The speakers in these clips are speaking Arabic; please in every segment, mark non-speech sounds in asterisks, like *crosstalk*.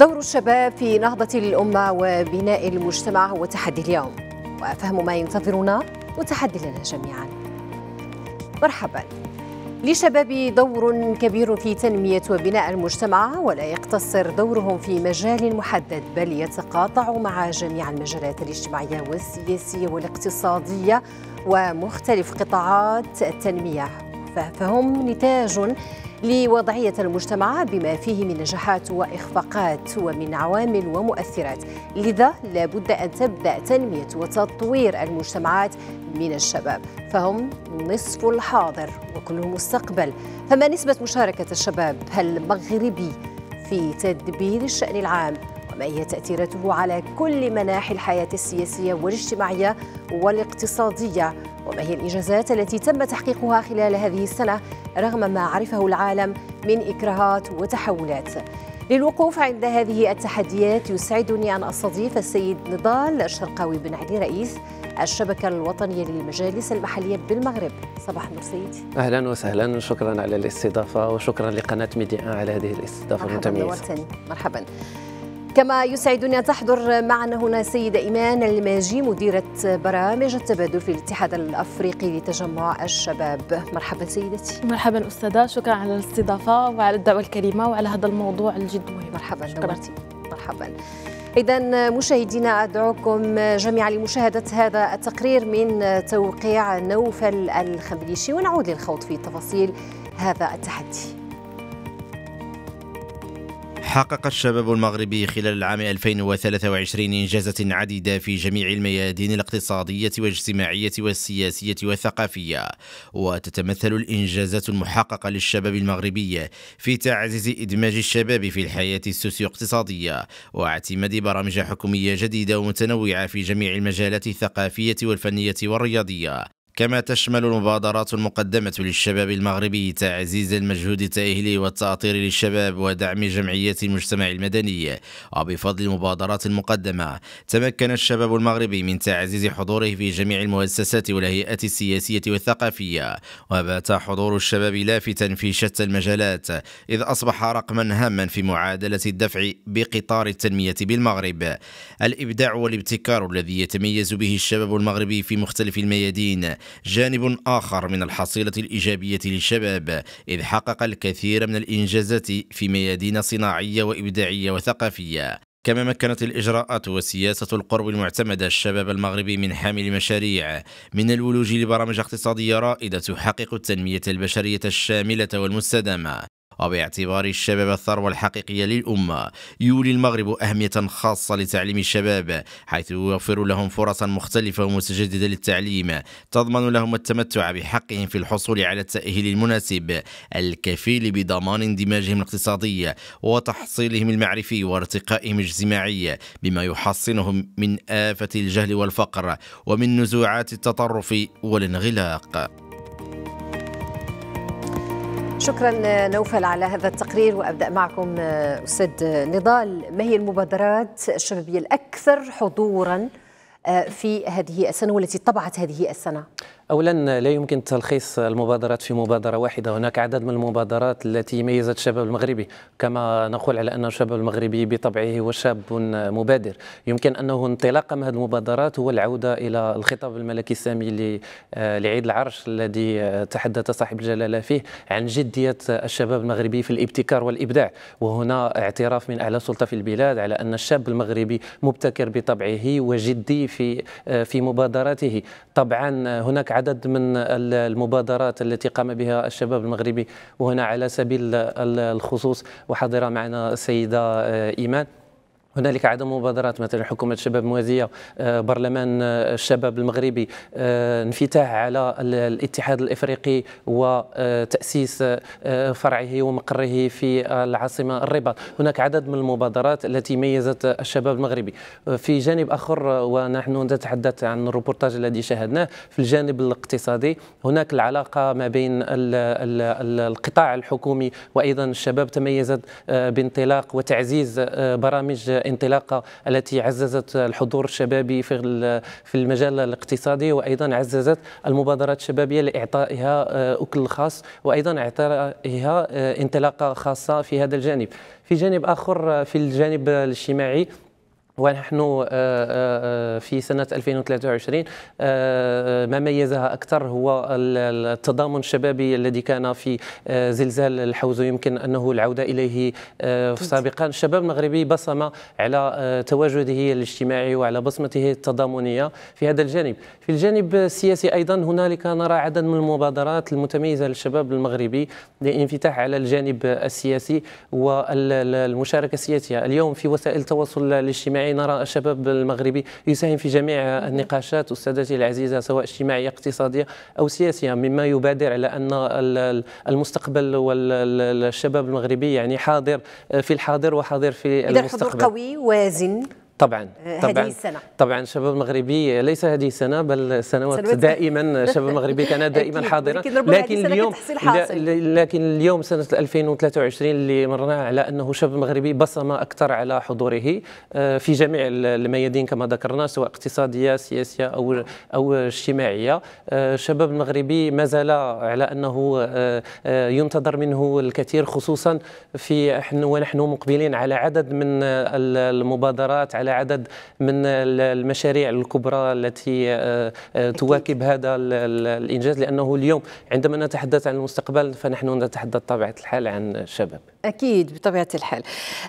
دور الشباب في نهضة الأمة وبناء المجتمع هو تحدي اليوم وفهم ما ينتظرنا وتحدي لنا جميعا مرحبا للشباب دور كبير في تنمية وبناء المجتمع ولا يقتصر دورهم في مجال محدد بل يتقاطع مع جميع المجالات الاجتماعية والسياسية والاقتصادية ومختلف قطاعات التنمية فهم نتاج لوضعية المجتمع بما فيه من نجاحات وإخفاقات ومن عوامل ومؤثرات لذا لابد أن تبدأ تنمية وتطوير المجتمعات من الشباب فهم نصف الحاضر وكل مستقبل فما نسبة مشاركة الشباب المغربي في تدبير الشأن العام وما هي تأثيرته على كل مناحي الحياة السياسية والاجتماعية والاقتصادية وما هي الإنجازات التي تم تحقيقها خلال هذه السنة رغم ما عرفه العالم من إكراهات وتحولات للوقوف عند هذه التحديات يسعدني أن أستضيف السيد نضال الشرقاوي بن علي رئيس الشبكة الوطنية للمجالس المحلية بالمغرب صباح النور سيدي أهلا وسهلا شكرا على الاستضافة وشكرا لقناة ميديا على هذه الاستضافة المتميزة مرحبا كما يسعدني أن تحضر معنا هنا سيدة إيمان الماجي مديرة برامج التبادل في الاتحاد الأفريقي لتجمع الشباب مرحبا سيدتي مرحبا أستاذة شكرا على الاستضافة وعلى الدعوة الكريمة وعلى هذا الموضوع الجد مهم مرحبا دورتي مرحبا إذا مشاهدينا أدعوكم جميعا لمشاهدة هذا التقرير من توقيع نوفل الخبيشي ونعود للخوض في تفاصيل هذا التحدي حقق الشباب المغربي خلال العام 2023 إنجازات عديدة في جميع الميادين الاقتصادية والاجتماعية والسياسية والثقافية وتتمثل الإنجازات المحققة للشباب المغربي في تعزيز إدماج الشباب في الحياة السوسيو اقتصادية واعتماد برامج حكومية جديدة ومتنوعة في جميع المجالات الثقافية والفنية والرياضية كما تشمل المبادرات المقدمة للشباب المغربي تعزيز المجهود التأهيلي والتأطير للشباب ودعم جمعيات المجتمع المدني وبفضل المبادرات المقدمة تمكن الشباب المغربي من تعزيز حضوره في جميع المؤسسات والهيئات السياسية والثقافية وبات حضور الشباب لافتا في شتى المجالات إذ أصبح رقما هاما في معادلة الدفع بقطار التنمية بالمغرب الإبداع والابتكار الذي يتميز به الشباب المغربي في مختلف الميادين جانب آخر من الحصيلة الإيجابية للشباب إذ حقق الكثير من الإنجازات في ميادين صناعية وإبداعية وثقافية كما مكنت الإجراءات وسياسة القرب المعتمدة الشباب المغربي من حامل مشاريع من الولوج لبرامج اقتصادية رائدة تحقق التنمية البشرية الشاملة والمستدامة وباعتبار الشباب الثروة الحقيقية للأمة يولي المغرب أهمية خاصة لتعليم الشباب حيث يوفر لهم فرصا مختلفة ومتجددة للتعليم تضمن لهم التمتع بحقهم في الحصول على التأهيل المناسب الكفيل بضمان اندماجهم الاقتصادي وتحصيلهم المعرفي وارتقائهم الاجتماعي بما يحصنهم من آفة الجهل والفقر ومن نزوعات التطرف والانغلاق شكرا آه، نوفل على هذا التقرير وابدا معكم آه، استاذ آه، نضال ما هي المبادرات الشبابيه الاكثر حضورا في هذه السنه والتي طبعت هذه السنه؟ اولا لا يمكن تلخيص المبادرات في مبادره واحده هناك عدد من المبادرات التي ميزت الشباب المغربي كما نقول على ان الشباب المغربي بطبعه هو شاب مبادر يمكن انه انطلاقا من هذه المبادرات هو العوده الى الخطاب الملكي السامي آه، لعيد العرش الذي آه، تحدث صاحب الجلاله فيه عن جديه الشباب المغربي في الابتكار والابداع وهنا اعتراف من اعلى سلطه في البلاد على ان الشاب المغربي مبتكر بطبعه وجدي في آه، في مبادراته طبعا هناك عدد من المبادرات التي قام بها الشباب المغربي وهنا على سبيل الخصوص وحضر معنا السيدة آه، إيمان هنالك عدم مبادرات مثلا حكومه الشباب موازيه آه، برلمان آه، الشباب المغربي آه، انفتاح على الاتحاد الافريقي وتاسيس فرعه ومقره في العاصمه الرباط هناك عدد من المبادرات التي ميزت الشباب المغربي في جانب اخر ونحن نتحدث عن الروبورتاج الذي شاهدناه في الجانب الاقتصادي هناك العلاقه ما بين القطاع الحكومي وايضا الشباب تميزت بانطلاق وتعزيز برامج الانطلاقه التي عززت الحضور الشبابي في في المجال الاقتصادي وايضا عززت المبادرات الشبابيه لاعطائها آه، اكل خاص وايضا اعطائها آه، انطلاقه خاصه في هذا الجانب في جانب اخر آه، في الجانب الاجتماعي ونحن آه، آه، آه، في سنة 2023 ما ميزها أكثر هو التضامن الشبابي الذي كان في زلزال الحوزة يمكن أنه العودة إليه طيب. سابقا الشباب المغربي بصم على تواجده الاجتماعي وعلى بصمته التضامنية في هذا الجانب في الجانب السياسي أيضا هنالك نرى عدد من المبادرات المتميزة للشباب المغربي للانفتاح على الجانب السياسي والمشاركة السياسية اليوم في وسائل التواصل الاجتماعي الاجتماعي نرى الشباب المغربي يساهم في جميع النقاشات أستاذتي العزيزة سواء اجتماعية اقتصادية أو سياسية مما يبادر على أن المستقبل والشباب المغربي يعني حاضر في الحاضر وحاضر في المستقبل إذا حضور قوي وازن طبعا آه، طبعا هذه السنة طبعا شباب مغربي ليس هذه السنة بل سنوات دائما *laughs* شباب مغربي كان دائما حاضرا لكن اليوم لكن اليوم سنة 2023 اللي مرنا على أنه الشباب مغربي بصم أكثر على حضوره آه، في جميع الميادين كما ذكرنا سواء اقتصادية سياسية أو أو اجتماعية الشباب آه، المغربي ما زال على أنه ينتظر منه الكثير خصوصا في ونحن مقبلين على عدد من المبادرات على على عدد من المشاريع الكبرى التي آه، آه، تواكب هذا الانجاز لانه اليوم عندما نتحدث عن المستقبل فنحن نتحدث بطبيعه الحال عن الشباب. اكيد بطبيعه الحال.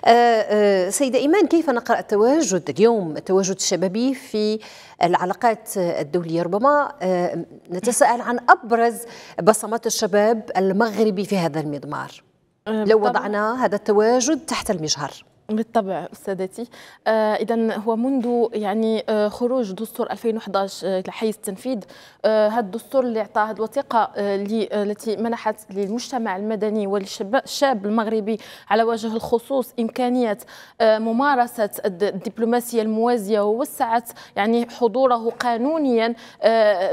آه، سيده ايمان كيف نقرا التواجد اليوم التواجد الشبابي في العلاقات الدوليه ربما نتساءل عن ابرز بصمات الشباب المغربي في هذا المضمار. لو وضعنا هذا التواجد تحت المجهر. بالطبع استاذتي آه اذا هو منذ يعني آه خروج دستور 2011 لحيز التنفيذ آه هذا الدستور اللي هذه الوثيقه آه، آه، التي منحت للمجتمع المدني والشاب المغربي على وجه الخصوص امكانيه آه، ممارسه الدبلوماسيه الموازيه ووسعت يعني حضوره قانونيا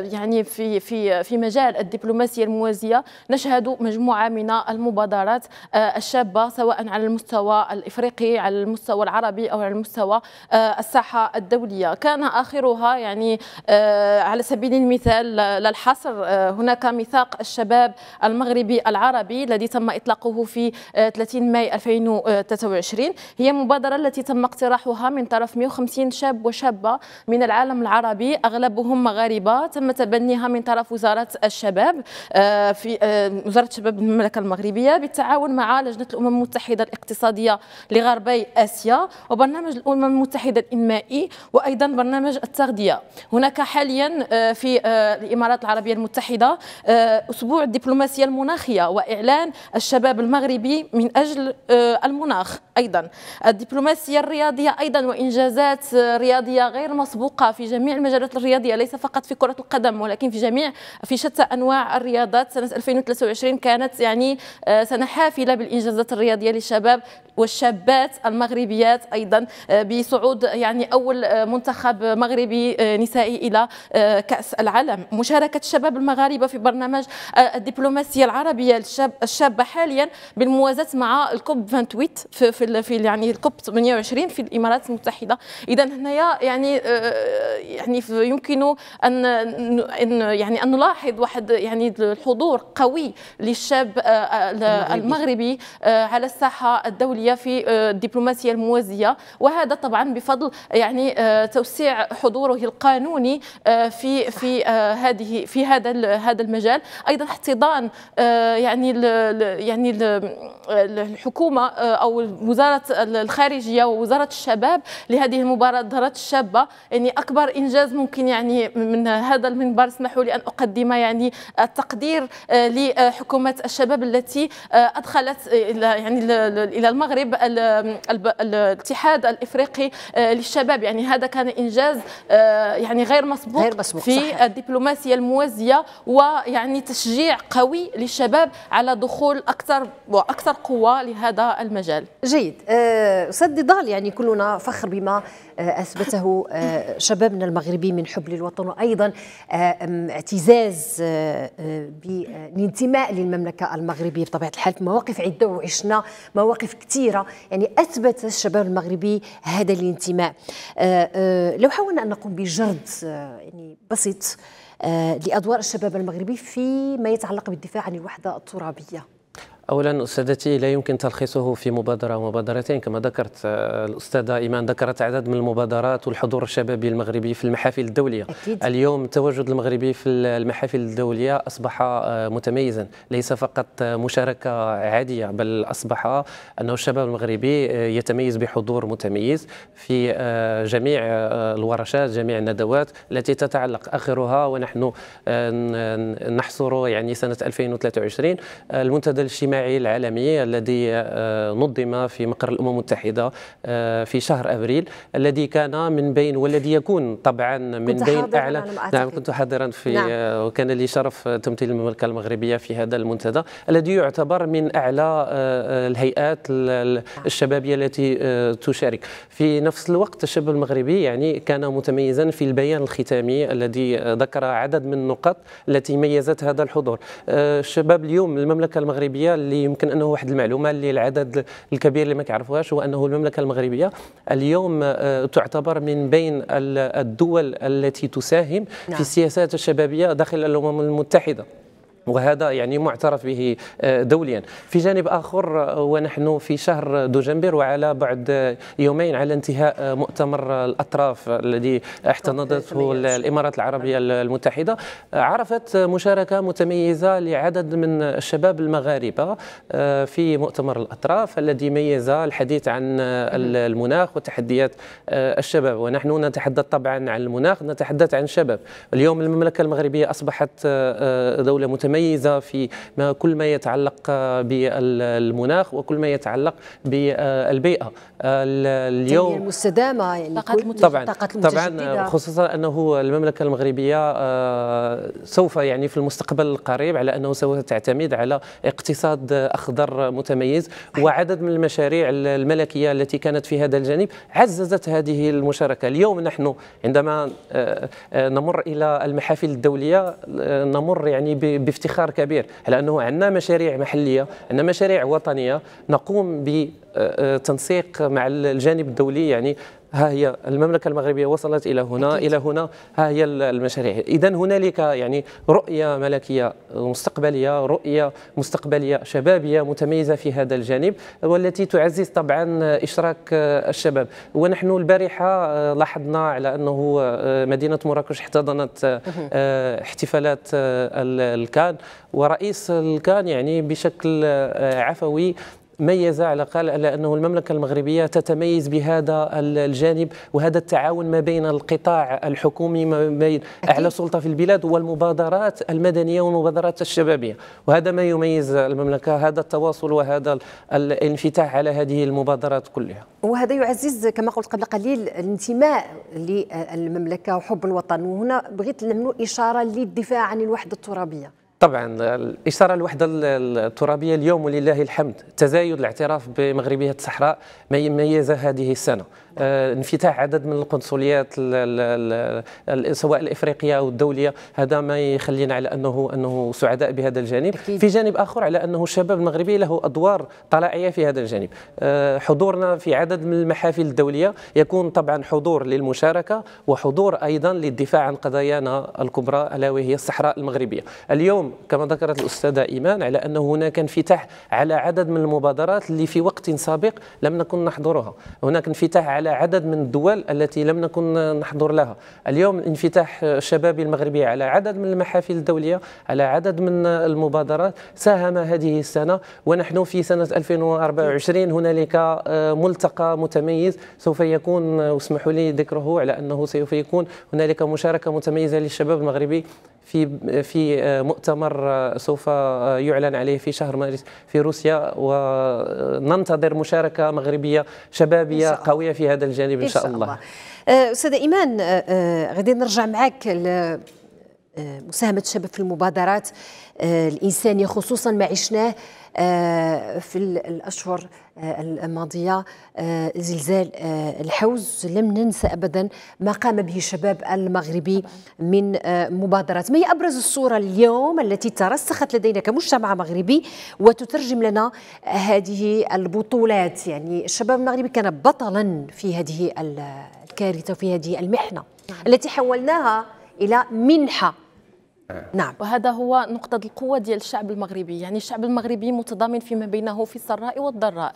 يعني في في في مجال الدبلوماسيه الموازيه نشهد مجموعه من المبادرات الشابه سواء على المستوى الافريقي على المستوى العربي أو على المستوى آه، الساحة الدولية كان آخرها يعني آه، على سبيل المثال للحصر آه، هناك ميثاق الشباب المغربي العربي الذي تم إطلاقه في 30 ماي 2023 هي مبادرة التي تم اقتراحها من طرف 150 شاب وشابة من العالم العربي أغلبهم مغاربة تم تبنيها من طرف وزارة الشباب في وزارة الشباب المملكة المغربية بالتعاون مع لجنة الأمم المتحدة الاقتصادية لغربي جزري آسيا وبرنامج الأمم المتحدة الإنمائي وأيضا برنامج التغذية هناك حاليا آه، في آه، الإمارات العربية المتحدة آه، أسبوع الدبلوماسية المناخية وإعلان الشباب المغربي من أجل المناخ أيضا الدبلوماسية الرياضية أيضا وإنجازات رياضية غير مسبوقة في جميع المجالات الرياضية ليس فقط في كرة القدم ولكن في جميع في شتى أنواع الرياضات سنة 2023 كانت يعني سنة حافلة بالإنجازات الرياضية للشباب والشابات المغربيات ايضا آه، بصعود آه، يعني اول آه، منتخب مغربي نسائي الى كاس العالم مشاركه الشباب المغاربه في برنامج الدبلوماسيه العربيه الشابه حاليا بالموازاه مع الكوب 28 في, في, في يعني الكوب 28 في الامارات المتحده اذا هنايا يعني يعني يمكن ان ان يعني ان نلاحظ واحد يعني الحضور قوي للشاب المغربي على الساحه الدوليه الدوليه في آه، الدبلوماسيه الموازيه وهذا طبعا بفضل يعني آه، توسيع حضوره القانوني آه، في في هذه في هذا هذا المجال ايضا احتضان يعني يعني الحكومه او وزاره الخارجيه ووزاره الشباب لهذه المبادرات الشابه يعني اكبر انجاز ممكن يعني من هذا المنبر اسمحوا لي ان اقدم يعني التقدير لحكومه الشباب التي ادخلت الى يعني الى المغرب المغرب الاتحاد الافريقي آه، للشباب يعني هذا كان انجاز آه، يعني غير مسبوق, غير مسبوق في صحيح. الدبلوماسيه الموازيه ويعني تشجيع قوي للشباب على دخول اكثر واكثر قوه لهذا المجال جيد آه، استاذ ضال يعني كلنا فخر بما آه، اثبته آه، شبابنا المغربي من حب للوطن وايضا آه، اعتزاز بالانتماء للمملكه المغربيه بطبيعه الحال مواقف عده وعشنا مواقف كثيره يعني اثبت الشباب المغربي هذا الانتماء لو حاولنا ان نقوم بجرد يعني بسيط لادوار الشباب المغربي فيما يتعلق بالدفاع عن الوحده الترابيه اولا استاذتي لا يمكن تلخيصه في مبادره ومبادرتين كما ذكرت آه، الاستاذه ايمان ذكرت عدد من المبادرات والحضور الشبابي المغربي في المحافل الدوليه أكيد. اليوم التواجد المغربي في المحافل الدوليه اصبح آه، متميزا ليس فقط مشاركه عاديه بل اصبح انه الشباب المغربي آه، يتميز بحضور متميز في جميع الورشات جميع الندوات التي تتعلق اخرها ونحن نحصر يعني سنه 2023 المنتدى الاجتماعي الاجتماعي العالمي الذي آه، نظم في مقر الامم المتحده آه، في شهر ابريل الذي كان من بين والذي يكون طبعا من بين اعلى نعم كنت حاضرا في نعم. آه، وكان لي شرف تمثيل المملكه المغربيه في هذا المنتدى الذي يعتبر من اعلى الهيئات نعم. الشبابيه التي تشارك في نفس الوقت الشباب المغربي يعني كان متميزا في البيان الختامي الذي ذكر عدد من النقاط التي ميزت هذا الحضور الشباب اليوم المملكه المغربيه اللي يمكن انه واحد المعلومه اللي العدد الكبير اللي ما كيعرفوهاش هو انه المملكه المغربيه اليوم آه، تعتبر من بين الدول التي تساهم نعم. في السياسات الشبابيه داخل الامم المتحده وهذا يعني معترف به آه، دوليا في جانب آخر آه، ونحن في شهر دجنبر وعلى بعد آه، يومين على انتهاء مؤتمر الأطراف الذي احتضنته الإمارات العربية نعم. المتحدة عرفت مشاركة متميزة لعدد من الشباب المغاربة في مؤتمر الأطراف الذي ميز الحديث عن المناخ وتحديات الشباب ونحن نتحدث طبعا عن المناخ نتحدث عن الشباب اليوم المملكة المغربية أصبحت دولة متميزة متميزه في ما كل ما يتعلق بالمناخ وكل ما يتعلق بالبيئه اليوم المستدامه يعني طبعا طبعا خصوصا انه المملكه المغربيه آه، سوف يعني في المستقبل القريب على انه سوف تعتمد على اقتصاد اخضر متميز وعدد من المشاريع الملكيه التي كانت في هذا الجانب عززت هذه المشاركه اليوم نحن عندما آه، آه، نمر الى المحافل الدوليه نمر يعني بافتتاح افتخار كبير على انه عندنا مشاريع محليه عندنا مشاريع وطنيه نقوم ب تنسيق مع الجانب الدولي يعني ها هي المملكه المغربيه وصلت الى هنا أكيد. الى هنا ها هي المشاريع اذا هنالك يعني رؤيه ملكيه مستقبليه رؤيه مستقبليه شبابيه متميزه في هذا الجانب والتي تعزز طبعا اشراك الشباب ونحن البارحه آه، لاحظنا على انه آه، مدينه مراكش احتضنت آه، احتفالات الكان ورئيس الكان يعني بشكل عفوي ميز على الأقل على أنه المملكة المغربية تتميز بهذا الجانب وهذا التعاون ما بين القطاع الحكومي ما بين أعلى سلطة في البلاد والمبادرات المدنية والمبادرات الشبابية وهذا ما يميز المملكة هذا التواصل وهذا الانفتاح على هذه المبادرات كلها وهذا يعزز كما قلت قبل قليل الانتماء للمملكة وحب الوطن وهنا بغيت نعمل إشارة للدفاع عن الوحدة الترابية طبعا الإشارة الوحدة الترابية اليوم ولله الحمد تزايد الاعتراف بمغربية الصحراء ما يميز هذه السنة آه، انفتاح عدد من القنصليات سواء الإفريقية أو الدولية هذا ما يخلينا على أنه أنه سعداء بهذا الجانب أكيد. في جانب آخر على أنه الشباب المغربي له أدوار طلائعية في هذا الجانب آه، حضورنا في عدد من المحافل الدولية يكون طبعا حضور للمشاركة وحضور أيضا للدفاع عن قضايانا الكبرى ألا وهي الصحراء المغربية اليوم اليوم كما ذكرت الأستاذة إيمان على أنه هناك انفتاح على عدد من المبادرات اللي في وقت سابق لم نكن نحضرها هناك انفتاح على عدد من الدول التي لم نكن نحضر لها اليوم انفتاح الشباب المغربي على عدد من المحافل الدولية على عدد من المبادرات ساهم هذه السنة ونحن في سنة 2024 هنالك آه، ملتقى متميز سوف يكون واسمحوا لي ذكره على أنه سوف يكون هنالك مشاركة متميزة للشباب المغربي في في آه، مؤتمر آه، سوف آه، يعلن عليه في شهر مارس في روسيا وننتظر مشاركه مغربيه شبابيه قويه في هذا الجانب ان شاء الله استاذ ايمان غادي نرجع معك مساهمة الشباب في المبادرات الإنسانية خصوصا ما عشناه آه، في الأشهر آه، الماضية آه، زلزال الحوز لم ننسى أبدا ما قام به الشباب المغربي من مبادرات ما هي أبرز الصورة اليوم التي ترسخت لدينا كمجتمع مغربي وتترجم لنا هذه البطولات يعني الشباب المغربي كان بطلا في هذه الكارثة وفي هذه المحنة نعم. التي حولناها إلى منحة آه. نعم وهذا هو نقطة القوة ديال الشعب المغربي يعني الشعب المغربي متضامن فيما بينه في السراء والضراء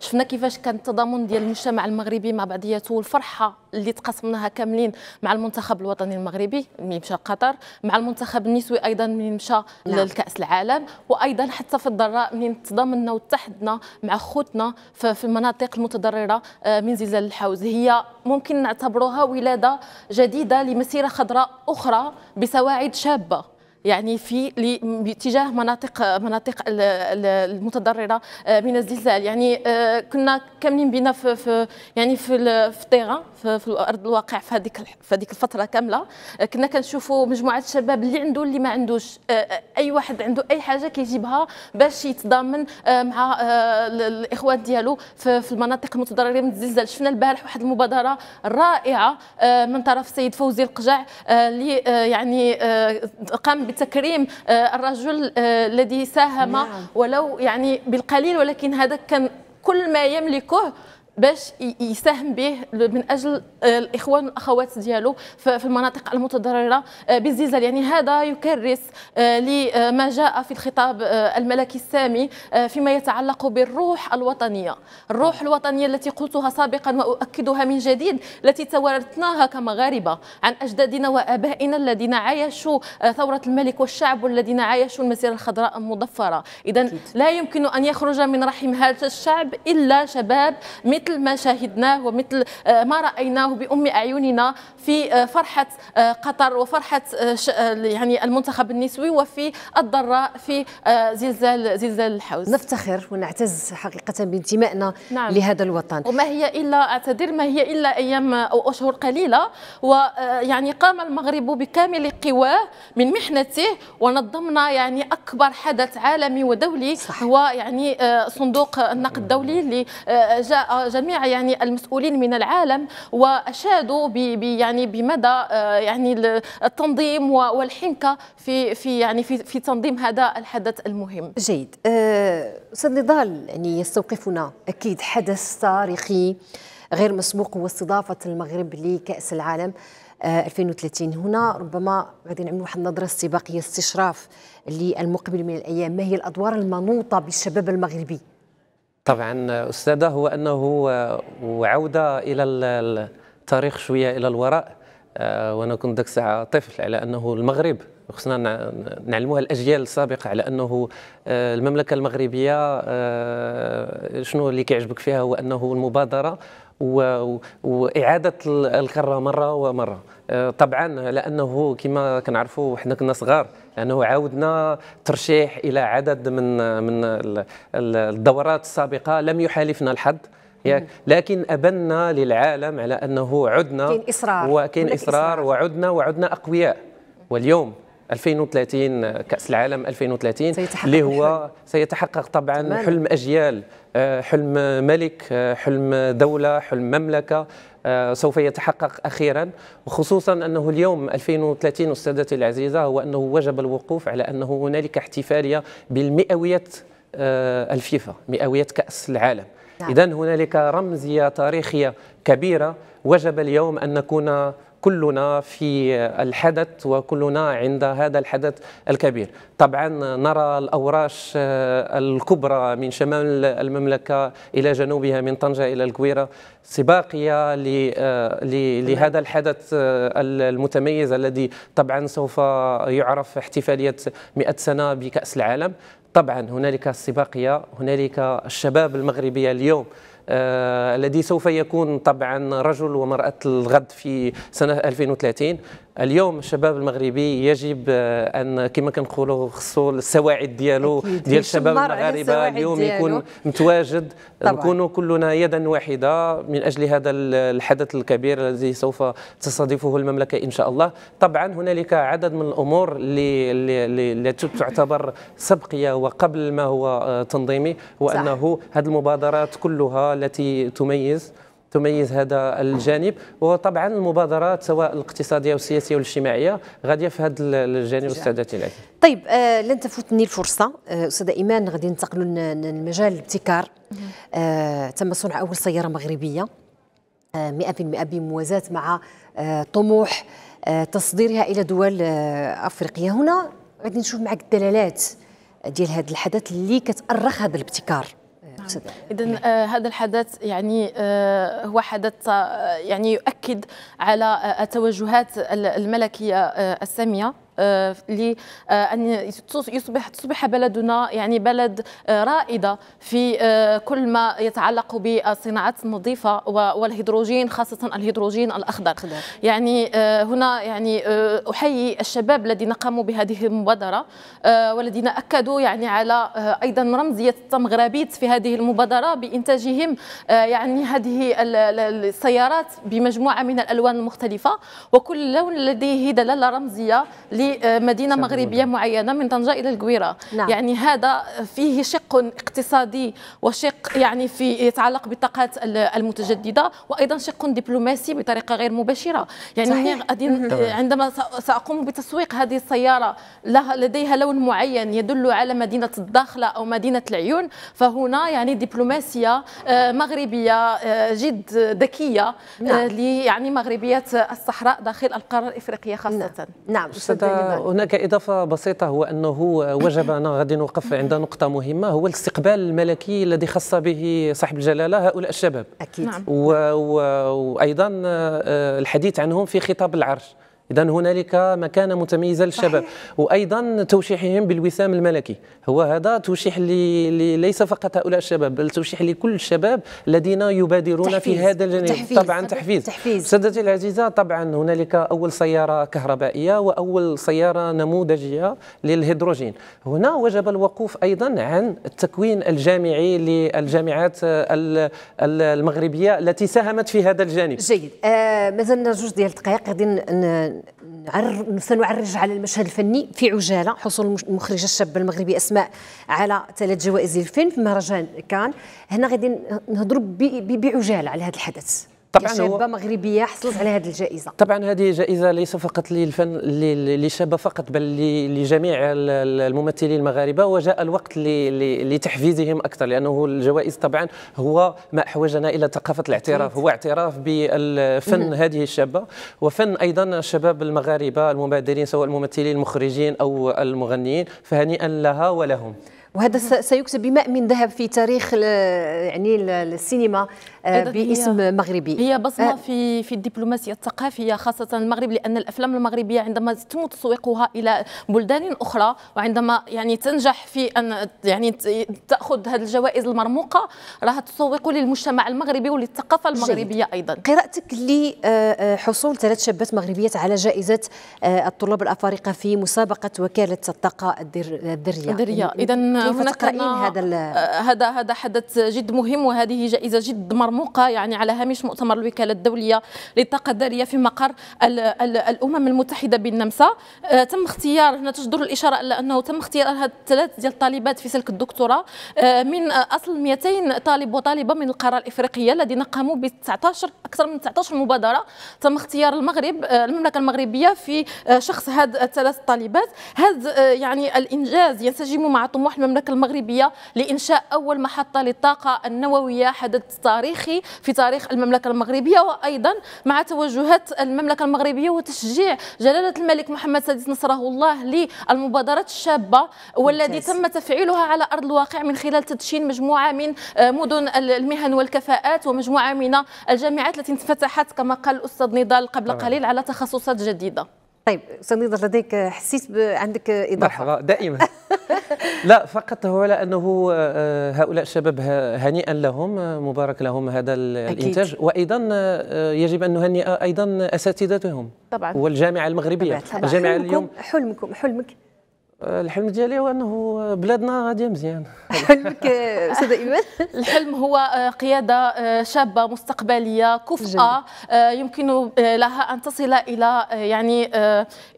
شفنا كيفاش كان التضامن ديال المجتمع المغربي مع بعضياته والفرحة اللي تقاسمناها كاملين مع المنتخب الوطني المغربي اللي مشى قطر مع المنتخب النسوي ايضا من مشى نعم. لكاس العالم وايضا حتى في الضراء من تضامنا وتحدنا مع خوتنا في المناطق المتضرره آه، من زلزال الحوز هي ممكن نعتبروها ولاده جديده لمسيره خضراء اخرى بسواعد شابه يعني في باتجاه مناطق مناطق المتضرره آه، من الزلزال يعني آه، كنا كاملين بنا في, في يعني في في الطيغه في, في الارض الواقع في هذيك في هذيك الفتره كامله آه، كنا كنشوفوا مجموعه الشباب اللي عنده اللي ما عندوش اي واحد عنده اي حاجه كيجيبها باش يتضامن مع الاخوان ديالو في المناطق المتضرره من الزلزال شفنا البارح واحد المبادره رائعه من طرف السيد فوزي القجع اللي يعني قام بتكريم آه، الرجل آه، الذي ساهم نعم. ولو يعني بالقليل ولكن هذا كان كل ما يملكه باش يساهم به من اجل آه، الاخوان والاخوات ديالو في المناطق المتضرره آه، بالزلزال يعني هذا يكرس آه، لما جاء في الخطاب الملكي السامي فيما يتعلق بالروح الوطنيه الروح الوطنيه التي قلتها سابقا واؤكدها من جديد التي توارثناها كمغاربه عن اجدادنا وابائنا الذين عايشوا ثوره الملك والشعب والذين عايشوا المسيره الخضراء المضفره اذا لا يمكن ان يخرج من رحم هذا الشعب الا شباب مثل مثل ما شاهدناه ومثل آه، ما رأيناه بأم أعيننا في آه، فرحة آه، قطر وفرحة يعني المنتخب النسوي وفي الضراء في زلزال زلزال الحوز نفتخر ونعتز حقيقة بانتمائنا نعم. لهذا الوطن وما هي إلا أعتذر ما هي إلا أيام أو أشهر قليلة ويعني قام المغرب بكامل قواه من محنته ونظمنا يعني أكبر حدث عالمي ودولي صح. هو يعني صندوق النقد الدولي اللي جاء جميع يعني المسؤولين من العالم واشادوا يعني بمدى آه، يعني التنظيم والحنكه في في يعني في, في تنظيم هذا الحدث المهم. جيد آه، استاذ نضال يعني يستوقفنا اكيد حدث تاريخي غير مسبوق هو استضافه المغرب لكاس العالم 2030 آه، هنا ربما غادي نعمل واحد النظره استباقيه استشراف للمقبل من الايام ما هي الادوار المنوطه بالشباب المغربي طبعا أستاذة هو أنه آه، وعودة إلى التاريخ شوية إلى الوراء آه، وأنا كنت ذاك الساعة طفل على أنه المغرب خصنا نعلموها الاجيال السابقه على انه آه، المملكه المغربيه شنو اللي كيعجبك فيها هو انه المبادره واعاده الكره مره ومره أه، طبعا لانه كما كنعرفوا حنا كنا صغار لانه عاودنا ترشيح الى عدد من من الدورات السابقه لم يحالفنا الحظ ياك لكن ابنا للعالم على انه عدنا كاين اصرار وكاين اصرار وعدنا وعدنا اقوياء واليوم 2030 كاس العالم 2030 سيتحقق اللي هو سيتحقق طبعا تمام. حلم اجيال آه، حلم ملك آه، حلم دوله حلم مملكه آه، سوف يتحقق اخيرا وخصوصا انه اليوم 2030 استاذتي العزيزه هو انه وجب الوقوف على انه هنالك احتفاليه بالمئويه الفيفا مئويه كاس العالم نعم. اذا هنالك رمزيه تاريخيه كبيره وجب اليوم ان نكون كلنا في الحدث وكلنا عند هذا الحدث الكبير طبعا نرى الأوراش آه، الكبرى من شمال المملكة إلى جنوبها من طنجة إلى الكويرة سباقية آه، لهذا الحدث آه، المتميز الذي طبعا سوف يعرف احتفالية 100 سنة بكأس العالم طبعا هنالك السباقية هنالك الشباب المغربية اليوم آه، الذي سوف يكون طبعا رجل ومرأة الغد في سنة 2030 اليوم الشباب المغربي يجب آه، ان كما كنقولوا خصو السواعد ديالو ديال الشباب المغاربه اليوم ديالو. يكون متواجد نكونوا كلنا يدا واحده من اجل هذا الحدث الكبير الذي سوف تستضيفه المملكه ان شاء الله طبعا هنالك عدد من الامور اللي اللي تعتبر سبقيه وقبل ما هو آه، تنظيمي وانه هذه المبادرات كلها التي تميز تميز هذا الجانب وطبعا المبادرات سواء الاقتصاديه والسياسيه والاجتماعيه غاديه في هذا الجانب استاذتي العزيز طيب آه لن تفوتني الفرصه آه، استاذه ايمان غادي ننتقلوا لمجال الابتكار آه تم صنع اول سياره مغربيه 100% آه، بموازاة مع آه، طموح تصديرها إلى دول أفريقيا هنا غادي نشوف معك الدلالات ديال هذا الحدث اللي كتأرخ هذا الابتكار المقصد نعم. اذا آه، هذا الحدث يعني آه، هو حدث آه، يعني يؤكد على التوجهات الملكيه الساميه آه، لان آه، يصبح تصبح بلدنا يعني بلد آه، رائده في كل ما يتعلق بالصناعات النظيفه والهيدروجين خاصه الهيدروجين الاخضر يعني هنا يعني احيي الشباب الذين قاموا بهذه المبادره والذين اكدوا يعني على ايضا رمزيه التمغرابيت في هذه المبادره بانتاجهم يعني هذه السيارات بمجموعه من الالوان المختلفه وكل لون لديه دلاله رمزيه لمدينه مغربيه معينه من طنجه الى القويره نعم. يعني هذا فيه شق اقتصادي وشق يعني في يتعلق بالطاقات المتجدده وايضا شق دبلوماسي بطريقه غير مباشره يعني صحيح. عندما ساقوم بتسويق هذه السياره لديها لون معين يدل على مدينه الداخله او مدينه العيون فهنا يعني دبلوماسيه آه، مغربيه آه، جد ذكيه آه، نعم. يعني مغربيه الصحراء داخل القاره الافريقيه خاصه نعم, نعم. هناك اضافه بسيطه هو انه وجب أنا غادي نوقف عند نقطه مهمه هو الاستقبال الملكي الذي خص به صاحب الجلاله هؤلاء الشباب اكيد نعم. وايضا آه، الحديث عنهم في خطاب العرش اذا هنالك مكانه متميزه للشباب وايضا توشيحهم بالوسام الملكي هو هذا توشيح لي لي ليس فقط هؤلاء الشباب بل توشيح لكل الشباب الذين يبادرون تحفيز. في هذا الجانب تحفيز. طبعا تحفيز, تحفيز. سادتي العزيزه طبعا هنالك اول سياره كهربائيه واول سياره نموذجيه للهيدروجين هنا وجب الوقوف ايضا عن التكوين الجامعي للجامعات المغربيه التي ساهمت في هذا الجانب جيد آه مازلنا جوج ديال الدقائق غادي سنعرج على المشهد الفني في عجاله حصول المخرجه الشابه المغربيه اسماء على ثلاث جوائز الفيلم في مهرجان كان هنا غادي نهضروا بعجاله على هذا الحدث طبعا شابه مغربيه حصلت على هذه الجائزه طبعا هذه جائزه ليس فقط للفن للشابه فقط بل لجميع الممثلين المغاربه وجاء الوقت لتحفيزهم اكثر لانه الجوائز طبعا هو ما احوجنا الى ثقافه الاعتراف هو اعتراف بالفن هذه الشابه وفن ايضا الشباب المغاربه المبادرين سواء الممثلين المخرجين او المغنيين فهنيئا لها ولهم وهذا سيكتب بماء من ذهب في تاريخ يعني السينما آه، باسم مغربي هي بصمه آه. في في الدبلوماسيه الثقافيه خاصه المغرب لان الافلام المغربيه عندما يتم تسويقها الى بلدان اخرى وعندما يعني تنجح في ان يعني تاخذ هذه الجوائز المرموقه راها تسوق للمجتمع المغربي وللثقافه المغربيه ايضا قراءتك لحصول آه، ثلاث شابات مغربيات على جائزه الطلاب الافارقه في مسابقه وكاله الطاقه الذريه الذريه اذا هناك هذا هذا هذا حدث جد مهم وهذه جائزه جد مرموقه مرموقة يعني على هامش مؤتمر الوكالة الدولية للطاقة الذرية في مقر الأمم المتحدة بالنمسا آه، تم اختيار هنا تجدر الإشارة إلى أنه تم اختيار ثلاث الثلاث ديال الطالبات في سلك الدكتوراه آه، من آه، أصل 200 طالب وطالبة من القارة الإفريقية الذين قاموا ب 19 أكثر من 19 مبادرة تم اختيار المغرب المملكة المغربية في شخص هذه الثلاث طالبات هذا يعني الإنجاز ينسجم مع طموح المملكة المغربية لإنشاء أول محطة للطاقة النووية حدث تاريخ التاريخي في تاريخ المملكة المغربية وأيضا مع توجهات المملكة المغربية وتشجيع جلالة الملك محمد السادس نصره الله للمبادرات الشابة والذي تم تفعيلها على أرض الواقع من خلال تدشين مجموعة من آه، مدن المهن والكفاءات ومجموعة من الجامعات التي انفتحت كما قال الأستاذ نضال قبل قليل على تخصصات جديدة طيب سنيدر لديك حسيت عندك اضافه مرحبا دائما *laughs* لا فقط هو لانه آه، هؤلاء الشباب هنيئا لهم مبارك لهم هذا الانتاج وايضا آه، يجب ان نهنئ ايضا اساتذتهم طبعا والجامعه المغربيه طبعا. الجامعه حلمكم اليوم حلمكم حلمك الحلم ديالي هو انه بلادنا غاديه مزيان حلمك *laughs* استاذ ايمان الحلم هو آه، قياده آه، شابه مستقبليه كفؤه آه، يمكن لها ان تصل الى يعني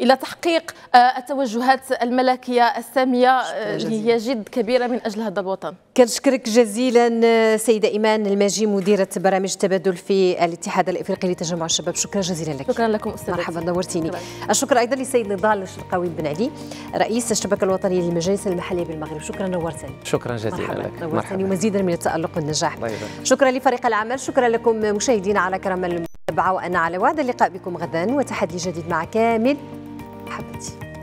الى تحقيق التوجهات الملكيه الساميه اللي هي جد كبيره من اجل هذا الوطن كنشكرك جزيلا سيده ايمان الماجي مديره برامج التبادل في الاتحاد الافريقي لتجمع الشباب شكرا جزيلا لك شكرا لكم استاذ مرحبا نورتيني الشكر ايضا للسيد نضال الشرقاوي بن علي رئيس الشبكه الوطنيه للمجالس المحليه بالمغرب شكرا نورتني شكرا جزيلا لك نورتني ومزيدا من التالق والنجاح شكرا لفريق العمل شكرا لكم مشاهدينا على كرم المتابعه وانا على وعد اللقاء بكم غدا وتحدي جديد مع كامل حبتي